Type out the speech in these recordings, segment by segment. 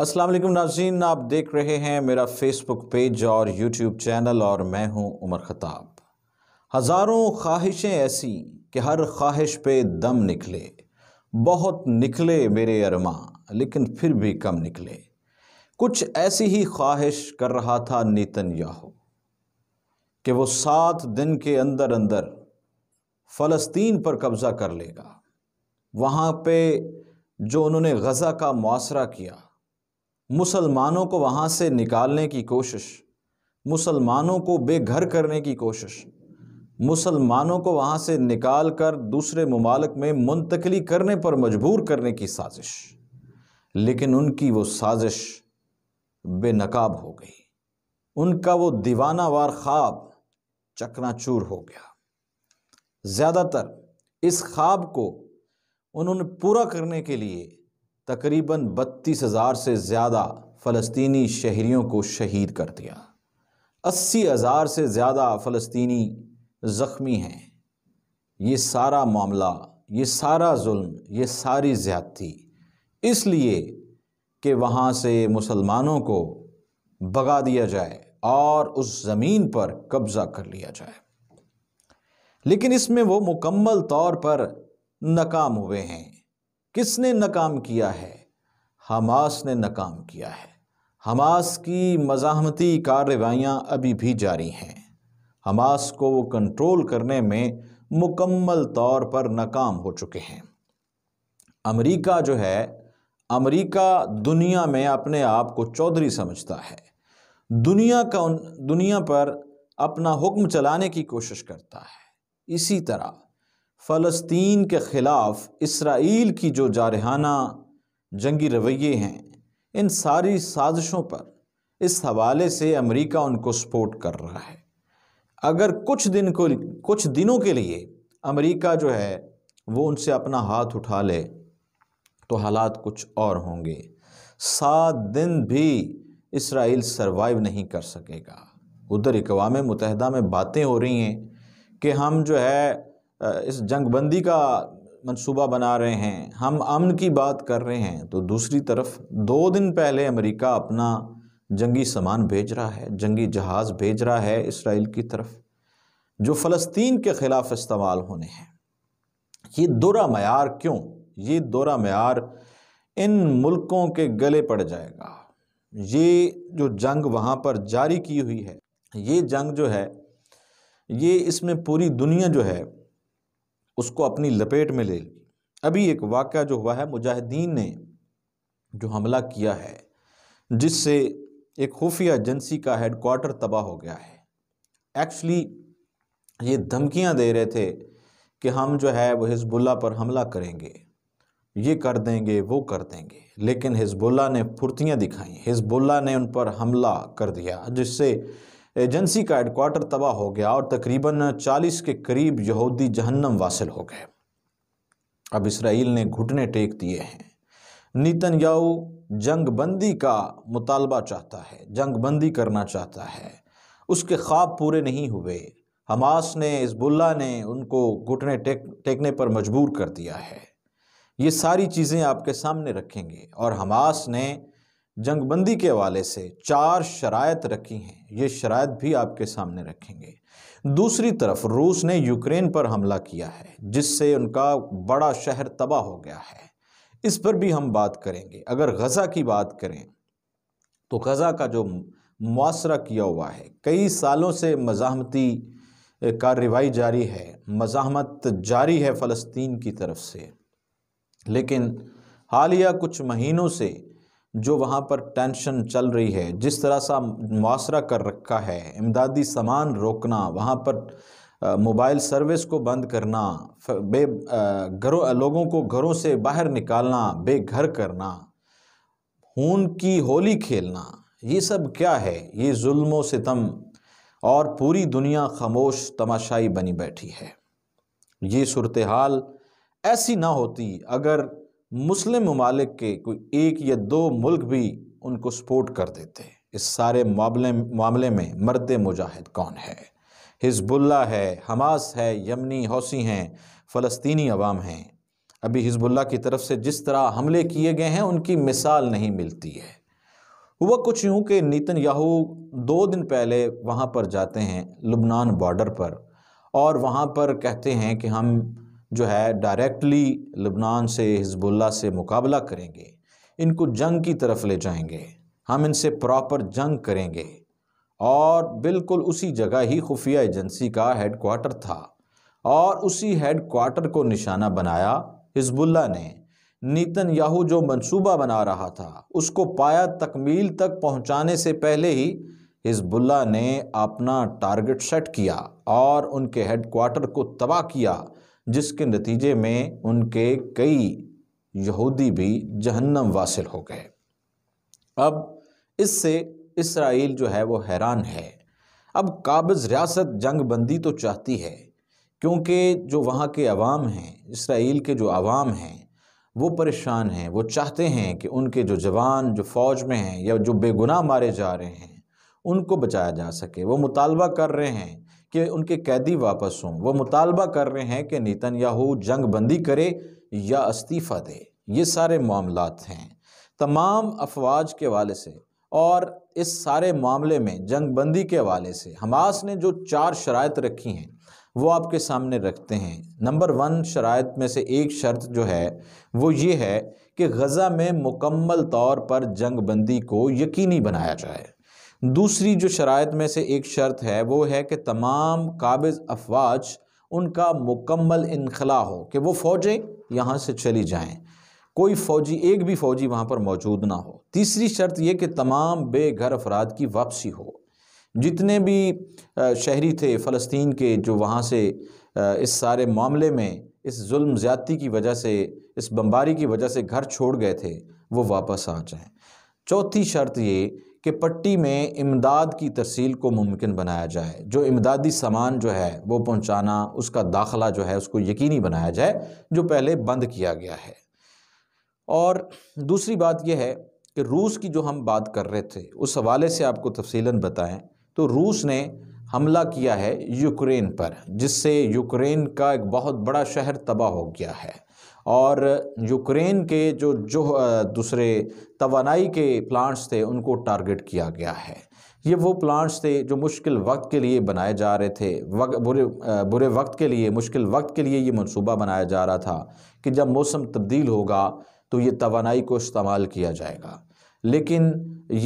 अस्सलाम वालेकुम नाजीन आप देख रहे हैं मेरा फेसबुक पेज और यूट्यूब चैनल और मैं हूं उमर ख़ताब हज़ारों ख्वाहिशें ऐसी कि हर ख्वाहिश पे दम निकले बहुत निकले मेरे अरमा लेकिन फिर भी कम निकले कुछ ऐसी ही ख्वाहिश कर रहा था नीतन याहू कि वो सात दिन के अंदर अंदर फ़लस्तीन पर कब्ज़ा कर लेगा वहाँ पे जो उन्होंने गज़ा का मुआसरा किया मुसलमानों को वहाँ से निकालने की कोशिश मुसलमानों को बेघर करने की कोशिश मुसलमानों को वहाँ से निकाल कर दूसरे ममालक में मुंतकली करने पर मजबूर करने की साजिश लेकिन उनकी वो साजिश बेनकाब हो गई उनका वो दीवाना वार ख्वाब चकनाचूर हो गया ज़्यादातर इस ख्वाब को उन्होंने पूरा करने के लिए तकरीबन बत्तीस हज़ार से ज़्यादा फ़लस्तनी शहरीों को शहीद कर दिया अस्सी हज़ार से ज़्यादा फ़लस्तनी ज़ख्मी हैं ये सारा मामला ये सारा जुल्म ये सारी ज़्यादती इसलिए कि वहाँ से मुसलमानों को भगा दिया जाए और उस ज़मीन पर कब्ज़ा कर लिया जाए लेकिन इसमें वो मुकम्मल तौर पर नाकाम हुए हैं किसने नाकाम किया है हमास ने नाकाम किया है हमास की मजामती कार्रवाइयाँ अभी भी जारी हैं हमास को वो कंट्रोल करने में मुकम्मल तौर पर नाकाम हो चुके हैं अमेरिका जो है अमेरिका दुनिया में अपने आप को चौधरी समझता है दुनिया का दुनिया पर अपना हुक्म चलाने की कोशिश करता है इसी तरह फ़लस्तीन के ख़िलाफ़ इसराइल की जो जारहाना जंगी रवैये हैं इन सारी साजिशों पर इस हवाले से अमेरिका उनको सपोर्ट कर रहा है अगर कुछ दिन को कुछ दिनों के लिए अमेरिका जो है वो उनसे अपना हाथ उठा ले तो हालात कुछ और होंगे सात दिन भी इसराइल सरवाइव नहीं कर सकेगा उधर अकवाम मुतहदा में बातें हो रही हैं कि हम जो है इस जंगबंदी का मनसूबा बना रहे हैं हम अमन की बात कर रहे हैं तो दूसरी तरफ दो दिन पहले अमेरिका अपना जंगी सामान भेज रहा है जंगी जहाज़ भेज रहा है इसराइल की तरफ जो फ़लस्तीन के ख़िलाफ़ इस्तेमाल होने हैं ये दोरा मैार क्यों ये दोरा मैार इन मुल्कों के गले पड़ जाएगा ये जो जंग वहाँ पर जारी की हुई है ये जंग जो है ये इसमें पूरी दुनिया जो है उसको अपनी लपेट में ले ली अभी एक वाक़ जो हुआ है मुजाहिदीन ने जो हमला किया है जिससे एक खुफिया एजेंसी का हेडकोार्टर तबाह हो गया है एक्चुअली ये धमकियां दे रहे थे कि हम जो है वो हिजबुल्ला पर हमला करेंगे ये कर देंगे वो कर देंगे लेकिन हिजबुल्ला ने फुर्तियाँ दिखाई हिजबुल्ला ने उन पर हमला कर दिया जिससे एजेंसी का हेडकोार्टर तबाह हो गया और तकरीबन चालीस के करीब यहूदी जहन्नम वासिल हो गए अब इसराइल ने घुटने टेक दिए हैं नीतन याऊ जंगबंदी का मुतालबा चाहता है जंगबंदी करना चाहता है उसके ख्वाब पूरे नहीं हुए हमास ने इसबुल्ला ने उनको घुटने टेक टेकने पर मजबूर कर दिया है ये सारी चीज़ें आपके सामने रखेंगे और हमास ने जंगबंदी के हवाले से चार शरात रखी हैं ये शरात भी आपके सामने रखेंगे दूसरी तरफ रूस ने यूक्रेन पर हमला किया है जिससे उनका बड़ा शहर तबाह हो गया है इस पर भी हम बात करेंगे अगर गज़ा की बात करें तो गज़ा का जो मुआसरा किया हुआ है कई सालों से मजामती कार्रवाई जारी है मज़ामत जारी है फ़लस्तीन की तरफ से लेकिन हालिया कुछ महीनों से जो वहाँ पर टेंशन चल रही है जिस तरह सा मुआसरा कर रखा है इमदादी सामान रोकना वहाँ पर मोबाइल सर्विस को बंद करना बे घरों लोगों को घरों से बाहर निकालना बेघर करना खून की होली खेलना ये सब क्या है ये जुल्म सितम और पूरी दुनिया खामोश तमाशाई बनी बैठी है ये सूरत हाल ऐसी ना होती अगर मुस्लिम ममालिक के कोई एक या दो मुल्क भी उनको सपोर्ट कर देते इस सारे मामले मामले में मर्द मुजाहिद कौन है हिजबुल्ला है हमास है यमनी हौसी हैं फ़लस्तनी अवाम हैं अभी हिजबुल्ला की तरफ से जिस तरह हमले किए गए हैं उनकी मिसाल नहीं मिलती है हुआ कुछ यूँ कि नितिन याहू दो दिन पहले वहाँ पर जाते हैं लुबनान बॉर्डर पर और वहाँ पर कहते हैं कि हम जो है डायरेक्टली लबनान से हिजबुल्ला से मुकाबला करेंगे इनको जंग की तरफ ले जाएंगे हम इनसे प्रॉपर जंग करेंगे और बिल्कुल उसी जगह ही खुफिया एजेंसी का हेड क्वार्टर था और उसी हेड क्वार्टर को निशाना बनाया हिजबुल्ला ने नीतन याहू जो मंसूबा बना रहा था उसको पाया तकमील तक पहुंचाने से पहले ही हिजबुल्ला ने अपना टारगेट सेट किया और उनके हेड क्वार्टर को तबाह किया जिसके नतीजे में उनके कई यहूदी भी जहन्नम वासिल हो गए अब इससे इसराइल जो है वो हैरान है अब काबज़ रियासत जंग बंदी तो चाहती है क्योंकि जो वहाँ के अवाम हैं इसराइल के जो अवाम हैं वो परेशान हैं वो चाहते हैं कि उनके जो जवान जो फ़ौज में हैं या जो बेगुनाह मारे जा रहे हैं उनको बचाया जा सके वो मुतालबा कर रहे हैं कि उनके कैदी वापस हों वो मुतालबा कर रहे हैं कि नीतन याहू जंग बंदी करे या इस्तीफ़ा दे ये सारे मामलात हैं तमाम अफवाज के वाले से और इस सारे मामले में जंग बंदी के हवाले से हमास ने जो चार शरात रखी हैं वो आपके सामने रखते हैं नंबर वन शरात में से एक शर्त जो है वो ये है कि गज़ा में मुकम्मल तौर पर जंग बंदी को यकीनी बनाया जाए दूसरी जो शरात में से एक शर्त है वो है कि तमाम काबिज अफवाज उनका मुकम्मल इनखला हो कि वो फ़ौजें यहाँ से चली जाएँ कोई फ़ौजी एक भी फ़ौजी वहाँ पर मौजूद ना हो तीसरी शर्त यह कि तमाम बेघर अफराद की वापसी हो जितने भी शहरी थे फ़लस्तीन के जो वहाँ से इस सारे मामले में इस जुल्म ज़्यादती की वजह से इस बम्बारी की वजह से घर छोड़ गए थे वो वापस आ जाएँ चौथी शर्त ये कि पट्टी में इमदाद की तरसील को मुमकिन बनाया जाए जो इमदादी सामान जो है वो पहुँचाना उसका दाखिला जो है उसको यकीनी बनाया जाए जो पहले बंद किया गया है और दूसरी बात यह है कि रूस की जो हम बात कर रहे थे उस हवाले से आपको तफसीला बताएं तो रूस ने हमला किया है यूक्रेन पर जिससे यूक्रेन का एक बहुत बड़ा शहर तबाह हो गया है और यूक्रेन के जो जो दूसरे तोानाई के प्लांट्स थे उनको टारगेट किया गया है ये वो प्लांट्स थे जो मुश्किल वक्त के लिए बनाए जा रहे थे वक, बुरे बुरे वक्त के लिए मुश्किल वक्त के लिए ये मनसूबा बनाया जा रहा था कि जब मौसम तब्दील होगा तो ये तोानाई को इस्तेमाल किया जाएगा लेकिन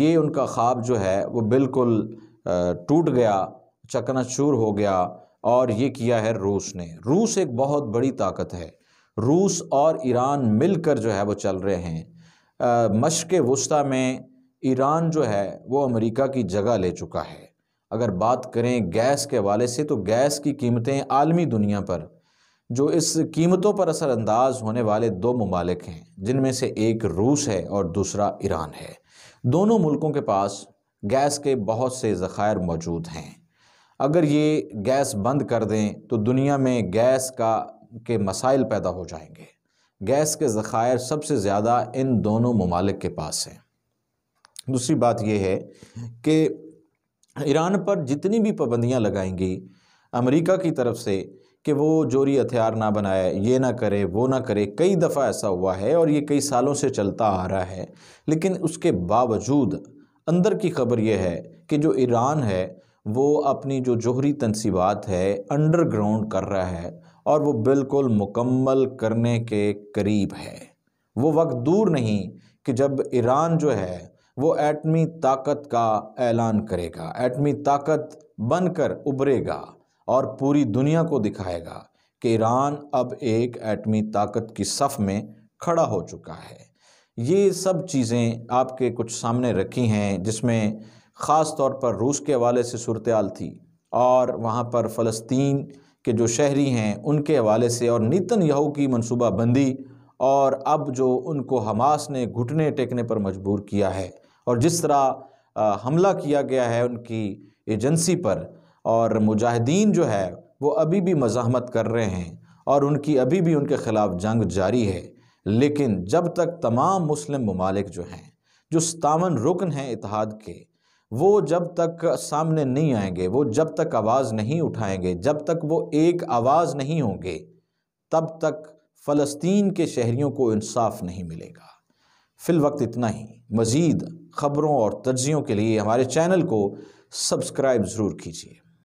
ये उनका ख्वाब जो है वो बिल्कुल टूट गया चकनाचूर हो गया और ये किया है रूस ने रूस एक बहुत बड़ी ताकत है रूस और ईरान मिलकर जो है वो चल रहे हैं मशक़ वस्ती में ईरान जो है वो अमेरिका की जगह ले चुका है अगर बात करें गैस के हवाले से तो गैस की कीमतें आलमी दुनिया पर जो इस कीमतों पर असरअंदाज होने वाले दो ममालिक हैं जिनमें से एक रूस है और दूसरा ईरान है दोनों मुल्कों के पास गैस के बहुत से ज़ख़ायर मौजूद हैं अगर ये गैस बंद कर दें तो दुनिया में गैस का के मसाइल पैदा हो जाएंगे गैस के ज़ख़ायर सबसे ज़्यादा इन दोनों ममालिक के पास हैं दूसरी बात यह है कि ईरान पर जितनी भी पाबंदियाँ लगाएंगी अमरीका की तरफ से कि वो जोरी हथियार ना बनाए ये ना करे वो ना करे कई दफ़ा ऐसा हुआ है और ये कई सालों से चलता आ रहा है लेकिन उसके बावजूद अंदर की खबर यह है कि जो ईरान है वो अपनी जो जोहरी तनसीबात है अंडरग्राउंड कर रहा है और वो बिल्कुल मुकम्मल करने के करीब है वो वक्त दूर नहीं कि जब ईरान जो है वो एटमी ताकत का ऐलान करेगा एटमी ताकत बनकर उभरेगा और पूरी दुनिया को दिखाएगा कि ईरान अब एक एटमी ताकत की सफ़ में खड़ा हो चुका है ये सब चीज़ें आपके कुछ सामने रखी हैं जिसमें ख़ास तौर पर रूस के हवाले से सूरत थी और वहाँ पर फ़लस्तीन के जो शहरी हैं उनके हवाले से और नितन यहू की मनसूबा बंदी और अब जो उनको हमास ने घुटने टेकने पर मजबूर किया है और जिस तरह हमला किया गया है उनकी एजेंसी पर और मुजाहिदीन जो है वो अभी भी मज़ामत कर रहे हैं और उनकी अभी भी उनके ख़िलाफ़ जंग जारी है लेकिन जब तक तमाम मुस्लिम ममालिक जो हैं जो सतावन रुकन हैं इतिहाद के वो जब तक सामने नहीं आएंगे वो जब तक आवाज़ नहीं उठाएंगे जब तक वो एक आवाज़ नहीं होंगे तब तक फ़लस्तीन के शहरीों को इंसाफ नहीं मिलेगा फ़िल वक्त इतना ही मज़ीद ख़बरों और तजियों के लिए हमारे चैनल को सब्सक्राइब ज़रूर कीजिए